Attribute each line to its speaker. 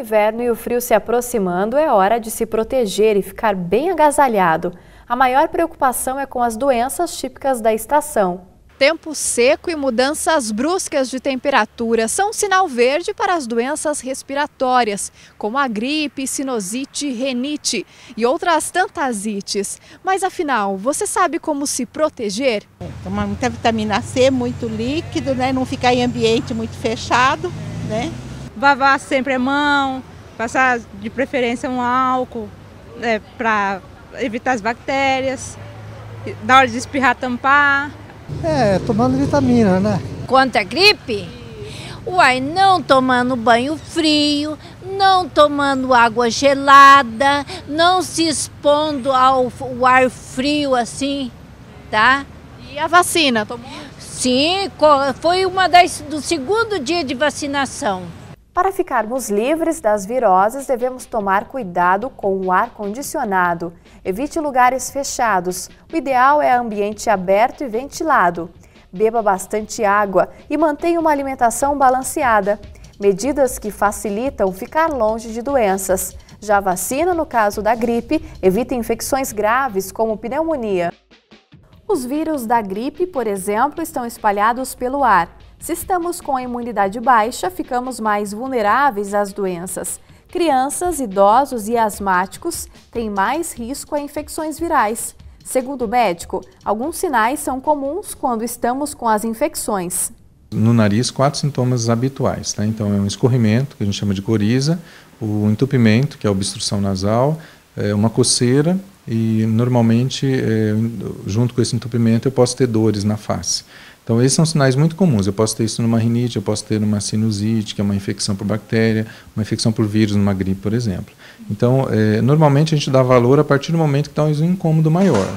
Speaker 1: inverno e o frio se aproximando, é hora de se proteger e ficar bem agasalhado. A maior preocupação é com as doenças típicas da estação. Tempo seco e mudanças bruscas de temperatura são um sinal verde para as doenças respiratórias, como a gripe, sinusite, renite e outras tantasites. Mas afinal, você sabe como se proteger? É, tomar muita vitamina C, muito líquido, né? não ficar em ambiente muito fechado,
Speaker 2: né? Lavar sempre a é mão, passar de preferência um álcool é, né, para evitar as bactérias. Na hora de espirrar, tampar. É, tomando vitamina, né? Contra a é gripe? Uai, não tomando banho frio, não tomando água gelada, não se expondo ao, ao ar frio assim, tá?
Speaker 1: E a vacina, tomou? Sim, foi uma das do segundo dia de vacinação. Para ficarmos livres das viroses, devemos tomar cuidado com o ar condicionado. Evite lugares fechados. O ideal é ambiente aberto e ventilado. Beba bastante água e mantenha uma alimentação balanceada. Medidas que facilitam ficar longe de doenças. Já vacina, no caso da gripe, evita infecções graves como pneumonia. Os vírus da gripe, por exemplo, estão espalhados pelo ar. Se estamos com a imunidade baixa, ficamos mais vulneráveis às doenças. Crianças, idosos e asmáticos têm mais risco a infecções virais. Segundo o médico, alguns sinais são comuns quando estamos com as infecções.
Speaker 3: No nariz, quatro sintomas habituais. Tá? Então, é um escorrimento, que a gente chama de coriza, o entupimento, que é a obstrução nasal, é uma coceira e, normalmente, é, junto com esse entupimento, eu posso ter dores na face. Então, esses são sinais muito comuns. Eu posso ter isso numa rinite, eu posso ter numa sinusite, que é uma infecção por bactéria, uma infecção por vírus, numa gripe, por exemplo. Então, é, normalmente a gente dá valor a partir do momento que está um incômodo maior.